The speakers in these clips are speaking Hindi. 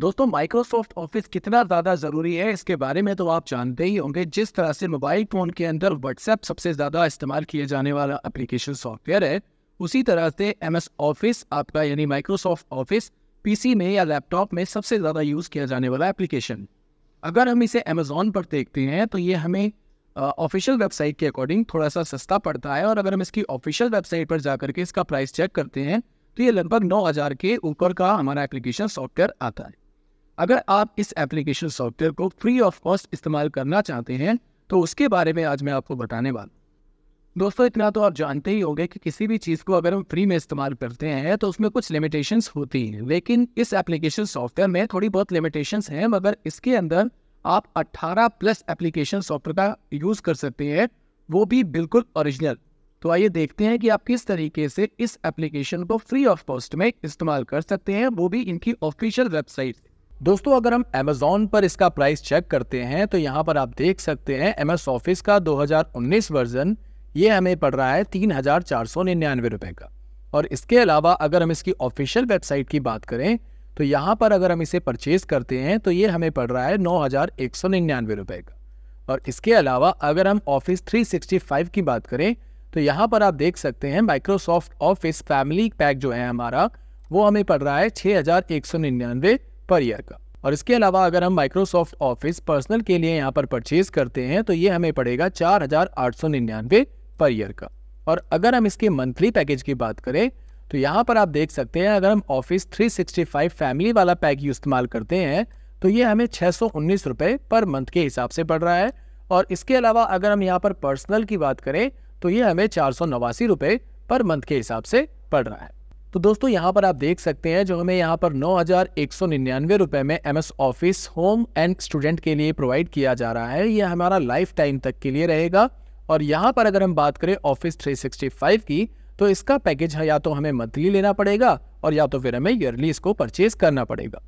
दोस्तों माइक्रोसॉफ्ट ऑफिस कितना ज़्यादा ज़रूरी है इसके बारे में तो आप जानते ही होंगे जिस तरह से मोबाइल फ़ोन के अंदर व्हाट्सएप सबसे ज़्यादा इस्तेमाल किए जाने वाला एप्लीकेशन सॉफ्टवेयर है उसी तरह से एम एस ऑफिस आपका यानी माइक्रोसॉफ्ट ऑफिस पी में या लैपटॉप में सबसे ज़्यादा यूज़ किया जाने वाला एप्लीकेशन अगर हम इसे अमेज़ोन पर देखते हैं तो ये हमें ऑफिशियल वेबसाइट के अकॉर्डिंग थोड़ा सा सस्ता पड़ता है और अगर हम इसकी ऑफिशियल वेबसाइट पर जा करके इसका प्राइस चेक करते हैं तो ये लगभग नौ हज़ार के ऊपर का हमारा एप्लीकेशन सॉफ्टवेयर आता है अगर आप इस एप्लीकेशन सॉफ्टवेयर को फ्री ऑफ कॉस्ट इस्तेमाल करना चाहते हैं तो उसके बारे में आज मैं आपको बताने वाला दोस्तों इतना तो आप जानते ही होंगे कि किसी भी चीज़ को अगर हम फ्री में इस्तेमाल करते हैं तो उसमें कुछ लिमिटेशंस होती हैं लेकिन इस एप्लीकेशन सॉफ्टवेयर में थोड़ी बहुत लिमिटेशंस हैं मगर इसके अंदर आप 18 प्लस एप्लीकेशन सॉफ्टवेयर का यूज़ कर सकते हैं वो भी बिल्कुल ओरिजिनल तो आइए देखते हैं कि आप किस तरीके से इस एप्लीकेशन को फ्री ऑफ कॉस्ट में इस्तेमाल कर सकते हैं वो भी इनकी ऑफिशियल वेबसाइट से दोस्तों अगर हम Amazon पर इसका प्राइस चेक करते हैं तो यहाँ पर आप देख सकते हैं एम एस ऑफिस का 2019 वर्जन ये हमें पड़ रहा है तीन हजार चार सौ निन्यानवे रुपये का और इसके अलावा अगर हम इसकी ऑफिशियल वेबसाइट की बात करें तो यहाँ पर अगर हम इसे परचेज करते हैं तो ये हमें पड़ रहा है नौ हजार एक सौ निन्यानवे रुपये का और इसके अलावा अगर हम ऑफिस 365 की बात करें तो यहाँ पर आप देख सकते हैं माइक्रोसॉफ्ट ऑफिस फैमिली पैक जो है हमारा वो हमें पड़ रहा है छः हज़ार एक सौ निन्यानवे पर ईयर का और इसके अलावा अगर हम माइक्रोसॉफ्ट ऑफिस पर्सनल के लिए यहाँ पर परचेज करते हैं तो ये हमें पड़ेगा चार पर ईयर का और अगर हम इसके मंथली पैकेज की बात करें तो यहाँ पर आप देख सकते हैं अगर हम ऑफिस 365 फैमिली वाला पैक इस्तेमाल करते हैं तो ये हमें छः सौ पर मंथ के हिसाब से पड़ रहा है और इसके अलावा अगर हम यहाँ पर पर्सनल की बात करें तो ये हमें चार सौ पर मंथ के हिसाब से पड़ रहा है तो दोस्तों यहाँ पर आप देख सकते हैं जो हमें यहाँ पर नौ हज़ार एक सौ निन्यानवे में M S office home and student के लिए प्रोवाइड किया जा रहा है यह हमारा लाइफ टाइम तक के लिए रहेगा और यहाँ पर अगर हम बात करें ऑफिस 365 की तो इसका पैकेज है या तो हमें मंथली लेना पड़ेगा और या तो फिर हमें ईयरली इसको परचेज करना पड़ेगा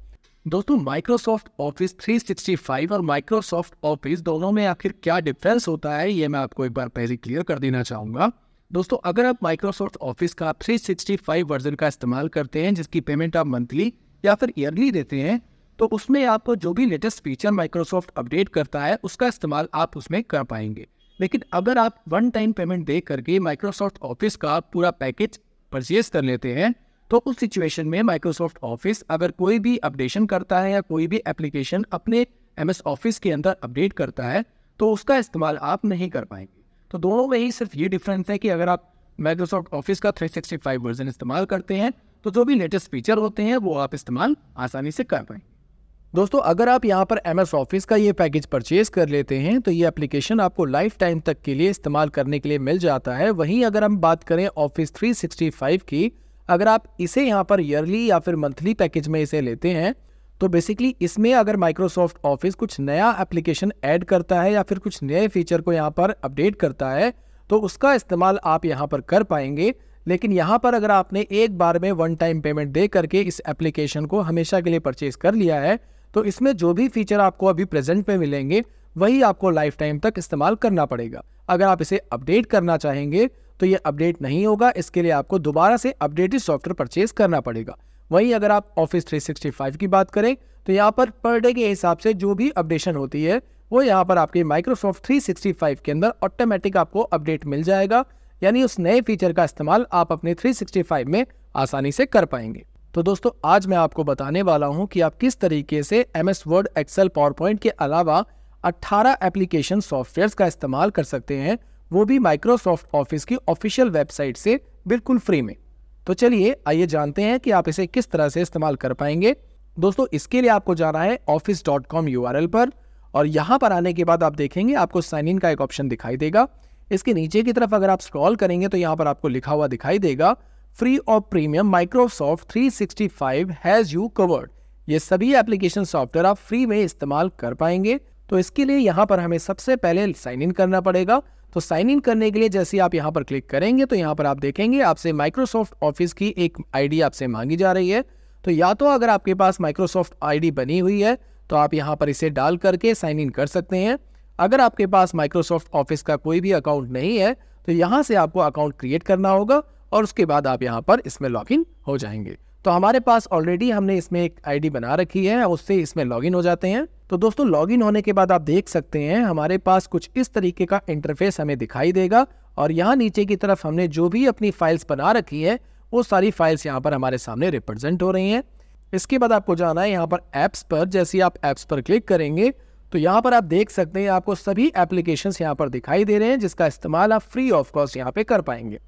दोस्तों माइक्रोसॉफ्ट ऑफिस 365 और माइक्रोसॉफ्ट ऑफिस दोनों में आखिर क्या डिफरेंस होता है ये मैं आपको एक बार पहले क्लियर कर देना चाहूँगा दोस्तों अगर आप माइक्रोसॉफ्ट ऑफिस का 365 वर्जन का इस्तेमाल करते हैं जिसकी पेमेंट आप मंथली या फिर ईयरली देते हैं तो उसमें आप जो भी लेटेस्ट फीचर माइक्रोसॉफ्ट अपडेट करता है उसका इस्तेमाल आप उसमें कर पाएंगे लेकिन अगर आप वन टाइम पेमेंट दे करके माइक्रोसॉफ्ट ऑफिस का पूरा पैकेज परचेज कर लेते हैं तो उस सिचुएशन में माइक्रोसॉफ्ट ऑफिस अगर कोई भी अपडेशन करता है या कोई भी एप्लीकेशन अपने एम ऑफिस के अंदर अपडेट करता है तो उसका इस्तेमाल आप नहीं कर पाएंगे तो दोनों में ही सिर्फ ये डिफरेंस है कि अगर आप माइक्रोसॉफ्ट ऑफिस का 365 वर्जन इस्तेमाल करते हैं तो जो भी लेटेस्ट फीचर होते हैं वो आप इस्तेमाल आसानी से कर पाएंगे दोस्तों अगर आप यहाँ पर एम ऑफिस का ये पैकेज परचेज कर लेते हैं तो ये एप्लीकेशन आपको लाइफ टाइम तक के लिए इस्तेमाल करने के लिए मिल जाता है वहीं अगर हम बात करें ऑफिस 365 की अगर आप इसे यहाँ पर ईयरली या फिर मंथली पैकेज में इसे लेते हैं तो बेसिकली इसमें अगर माइक्रोसॉफ्ट ऑफिस कुछ नया एप्लीकेशन ऐड करता है या फिर कुछ नए फीचर को यहाँ पर अपडेट करता है तो उसका इस्तेमाल आप यहाँ पर कर पाएंगे लेकिन यहाँ पर अगर आपने एक बार में वन टाइम पेमेंट दे करके इस एप्लीकेशन को हमेशा के लिए परचेज कर लिया है तो इसमें जो भी फीचर आपको अभी प्रेजेंट में मिलेंगे वही आपको लाइफ टाइम तक इस्तेमाल करना पड़ेगा अगर आप इसे अपडेट करना चाहेंगे तो ये अपडेट नहीं होगा इसके लिए आपको दोबारा से अपडेटेड सॉफ्टवेयर परचेज करना पड़ेगा वहीं अगर आप ऑफिस 365 की बात करें तो यहाँ पर पर डे के हिसाब से जो भी अपडेशन होती है वो यहाँ पर आपके माइक्रोसॉफ्ट 365 के अंदर ऑटोमेटिक आपको अपडेट मिल जाएगा यानी उस नए फीचर का इस्तेमाल आप अपने 365 में आसानी से कर पाएंगे तो दोस्तों आज मैं आपको बताने वाला हूँ कि आप किस तरीके से M S Word Excel PowerPoint के अलावा अट्ठारह एप्लीकेशन सॉफ्टवेयर का इस्तेमाल कर सकते हैं वो भी माइक्रोसॉफ्ट ऑफिस की ऑफिशियल वेबसाइट से बिल्कुल फ्री में तो चलिए आइए जानते हैं कि आप इसे किस तरह से इस्तेमाल कर पाएंगे दोस्तों इसके लिए आपको जाना है office dot com U R L पर और यहाँ पर आने के बाद आप देखेंगे आपको साइन इन का एक ऑप्शन दिखाई देगा इसके नीचे की तरफ अगर आप स्क्रॉल करेंगे तो यहाँ पर आपको लिखा हुआ दिखाई देगा फ्री और premium Microsoft 365 has you covered ये सभी एप्लीकेशन सॉफ्टवेयर आप फ्री में इस्तेमाल कर पाएंगे तो इसके लिए यहाँ पर हमें सबसे पहले साइन इन करना पड़ेगा तो साइन इन करने के लिए जैसे आप यहाँ पर क्लिक करेंगे तो यहाँ पर आप देखेंगे आपसे माइक्रोसॉफ्ट ऑफिस की एक आईडी आपसे मांगी जा रही है तो या तो अगर आपके पास माइक्रोसॉफ्ट आईडी बनी हुई है तो आप यहाँ पर इसे डाल करके साइन इन कर सकते हैं अगर आपके पास माइक्रोसॉफ्ट ऑफिस का कोई भी अकाउंट नहीं है तो यहाँ से आपको अकाउंट क्रिएट करना होगा और उसके बाद आप यहाँ पर इसमें लॉग हो जाएंगे तो हमारे पास ऑलरेडी हमने इसमें एक आईडी बना रखी है उससे इसमें लॉगिन हो जाते हैं तो दोस्तों लॉगिन होने के बाद आप देख सकते हैं हमारे पास कुछ इस तरीके का इंटरफेस हमें दिखाई देगा और यहाँ नीचे की तरफ हमने जो भी अपनी फाइल्स बना रखी है वो सारी फाइल्स यहाँ पर हमारे सामने रिप्रेजेंट हो रही हैं इसके बाद आपको जाना है यहाँ पर ऐप्स पर जैसे आप ऐप्स पर क्लिक करेंगे तो यहाँ पर आप देख सकते हैं आपको सभी एप्लीकेशन यहाँ पर दिखाई दे रहे हैं जिसका इस्तेमाल आप फ्री ऑफ कॉस्ट यहाँ पर कर पाएंगे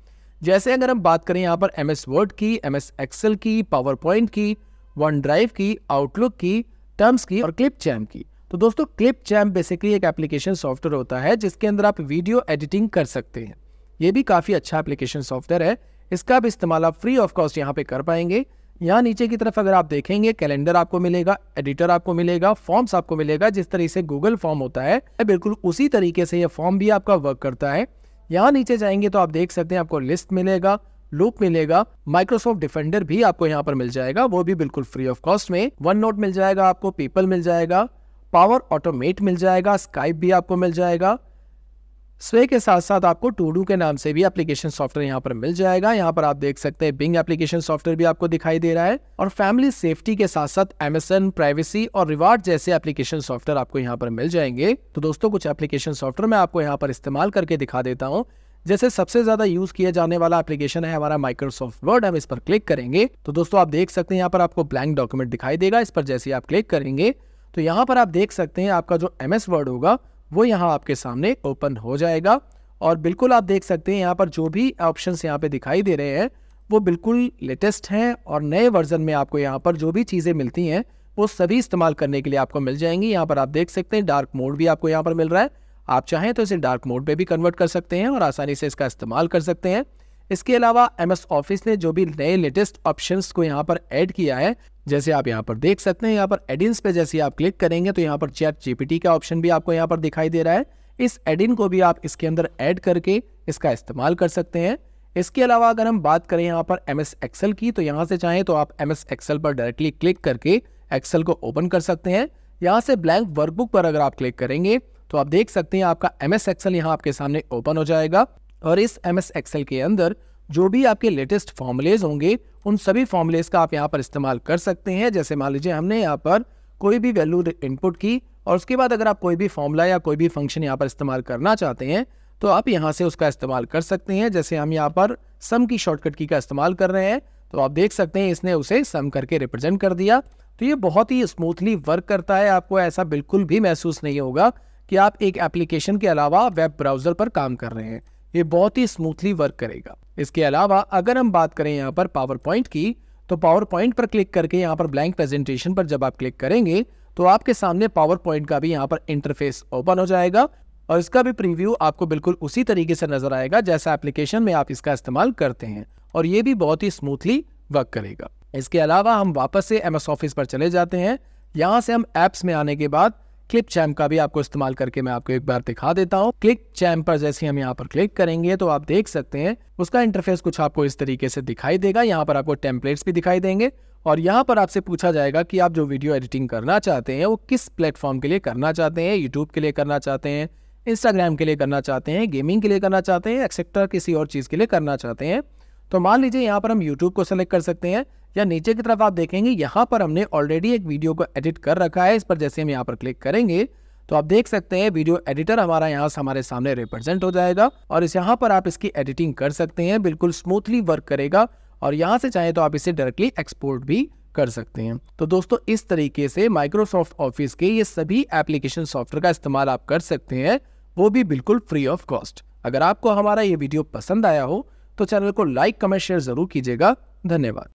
जैसे अगर हम बात करें यहाँ पर एम एस वर्ड की एम एस एक्सेल की पावर पॉइंट की वन ड्राइव की आउटलुक की टर्म्स की और क्लिप चैम की तो दोस्तों क्लिप चैम बेसिकली एक एप्लीकेशन सॉफ्टवेयर होता है जिसके अंदर आप वीडियो एडिटिंग कर सकते हैं ये भी काफ़ी अच्छा एप्लीकेशन सॉफ्टवेयर है इसका भी इस्तेमाल आप फ्री ऑफ कॉस्ट यहाँ पे कर पाएंगे यहाँ नीचे की तरफ अगर आप देखेंगे कैलेंडर आपको मिलेगा एडिटर आपको मिलेगा फॉर्म्स आपको मिलेगा जिस तरीके से गूगल फॉर्म होता है बिल्कुल उसी तरीके से यह फॉर्म भी आपका वर्क करता है यहाँ नीचे जाएंगे तो आप देख सकते हैं आपको लिस्ट मिलेगा लूप मिलेगा माइक्रोसॉफ्ट डिफेंडर भी आपको यहाँ पर मिल जाएगा वो भी बिल्कुल फ्री ऑफ कॉस्ट में वन नोट मिल जाएगा आपको पीपल मिल जाएगा पावर ऑटोमेट मिल जाएगा स्काइप भी आपको मिल जाएगा स्वे के साथ साथ आपको टूडू के नाम से भी एप्लीकेशन सॉफ्टवेयर यहाँ पर मिल जाएगा यहाँ पर आप देख सकते हैं बिंग एप्लीकेशन सॉफ्टवेयर भी आपको दिखाई दे रहा है और फैमिली सेफ्टी के साथ साथ एमेसन प्राइवेसी और रिवार्ड जैसे एप्लीकेशन सॉफ्टवेयर आपको यहाँ पर मिल जाएंगे तो दोस्तों कुछ एप्लीकेशन सॉफ्टवेयर मैं आपको यहाँ पर इस्तेमाल करके दिखा देता हूँ जैसे सबसे ज्यादा यूज किया जाने वाला एप्लीकेशन है हमारा माइक्रोसॉफ्ट वर्ड हम इस पर क्लिक करेंगे तो दोस्तों आप देख सकते हैं यहाँ पर आपको ब्लैंक डॉक्यूमेंट दिखाई देगा इस पर जैसे आप क्लिक करेंगे तो यहाँ पर आप देख सकते हैं आपका जो एम वर्ड होगा वो यहाँ आपके सामने ओपन हो जाएगा और बिल्कुल आप देख सकते हैं यहाँ पर जो भी ऑप्शंस यहाँ पे दिखाई दे रहे हैं वो बिल्कुल लेटेस्ट हैं और नए वर्जन में आपको यहाँ पर जो भी चीज़ें मिलती हैं वो सभी इस्तेमाल करने के लिए आपको मिल जाएंगी यहाँ पर आप देख सकते हैं डार्क मोड भी आपको यहाँ पर मिल रहा है आप चाहें तो इसे डार्क मोड पे भी कन्वर्ट कर सकते हैं और आसानी से इसका इस्तेमाल कर सकते हैं इसके अलावा एम एस ऑफिस ने जो भी नए लेटेस्ट ऑप्शन को यहाँ पर एड किया है जैसे आप यहाँ पर देख सकते हैं यहाँ पर एडिन्स पे जैसे आप क्लिक करेंगे तो यहाँ पर चैट जीपीटी का ऑप्शन भी आपको यहाँ पर दिखाई दे रहा है इस एडिन को भी आप इसके अंदर ऐड करके इसका इस्तेमाल कर सकते हैं इसके अलावा अगर हम बात करें यहाँ पर एम एस एक्सेल की तो यहाँ से चाहें तो आप एम एस एक्सेल पर डायरेक्टली क्लिक करके एक्सेल को ओपन कर सकते हैं यहाँ से ब्लैंक वर्कबुक पर अगर आप क्लिक करेंगे तो आप देख सकते हैं आपका एम एस एक्सेल यहाँ आपके सामने ओपन हो जाएगा और इस एम एस एक्सेल के अंदर जो भी आपके लेटेस्ट फॉर्मुलेज होंगे उन सभी फॉर्मुलेज का आप यहाँ पर इस्तेमाल कर सकते हैं जैसे मान लीजिए हमने यहाँ पर कोई भी वैल्यू इनपुट की और उसके बाद अगर आप कोई भी फॉर्मूला या कोई भी फंक्शन यहाँ पर इस्तेमाल करना चाहते हैं तो आप यहाँ से उसका इस्तेमाल कर सकते हैं जैसे हम यहाँ पर सम की शॉर्टकट की का इस्तेमाल कर रहे हैं तो आप देख सकते हैं इसने उसे सम करके रिप्रेजेंट कर दिया तो ये बहुत ही स्मूथली वर्क करता है आपको ऐसा बिल्कुल भी महसूस नहीं होगा कि आप एक एप्लीकेशन के अलावा वेब ब्राउज़र पर काम कर रहे हैं ये बहुत ही स्मूथली वर्क करेगा इसके अलावा अगर हम बात करें यहाँ पर पावर पॉइंट की तो पावर पॉइंट पर क्लिक करके यहाँ पर ब्लैंक प्रेजेंटेशन पर जब आप क्लिक करेंगे तो आपके सामने पावर पॉइंट का भी यहाँ पर इंटरफेस ओपन हो जाएगा और इसका भी प्रीव्यू आपको बिल्कुल उसी तरीके से नजर आएगा जैसा एप्लीकेशन में आप इसका इस्तेमाल करते हैं और ये भी बहुत ही स्मूथली वर्क करेगा इसके अलावा हम वापस से एमएस ऑफिस पर चले जाते हैं यहाँ से हम एप्स में आने के बाद क्लिप चैम्प का भी आपको इस्तेमाल करके मैं आपको एक बार दिखा देता हूँ क्लिक चैम्प पर जैसे हम यहाँ पर क्लिक करेंगे तो आप देख सकते हैं उसका इंटरफेस कुछ आपको इस तरीके से दिखाई देगा यहाँ पर आपको टेम्पलेट्स भी दिखाई देंगे और यहाँ पर आपसे पूछा जाएगा कि आप जो वीडियो एडिटिंग करना चाहते हैं वो किस प्लेटफॉर्म के लिए करना चाहते हैं यूट्यूब के लिए करना चाहते हैं इंस्टाग्राम के लिए करना चाहते हैं गेमिंग के लिए करना चाहते हैं एक्सेट्रा किसी और चीज़ के लिए करना चाहते हैं तो मान लीजिए यहाँ पर हम यूट्यूब को सेलेक्ट कर सकते हैं या नीचे की तरफ आप देखेंगे यहाँ पर हमने ऑलरेडी एक वीडियो को एडिट कर रखा है इस पर जैसे हम यहाँ पर क्लिक करेंगे तो आप देख सकते हैं वीडियो एडिटर हमारा यहाँ से हमारे सामने रिप्रेजेंट हो जाएगा और इस यहाँ पर आप इसकी एडिटिंग कर सकते हैं बिल्कुल स्मूथली वर्क करेगा और यहाँ से चाहें तो आप इसे डायरेक्टली एक्सपोर्ट भी कर सकते हैं तो दोस्तों इस तरीके से माइक्रोसॉफ्ट ऑफिस के ये सभी एप्लीकेशन सॉफ्टवेयर का इस्तेमाल आप कर सकते हैं वो भी बिल्कुल फ्री ऑफ कॉस्ट अगर आपको हमारा ये वीडियो पसंद आया हो तो चैनल को लाइक कमेंट शेयर जरूर कीजिएगा धन्यवाद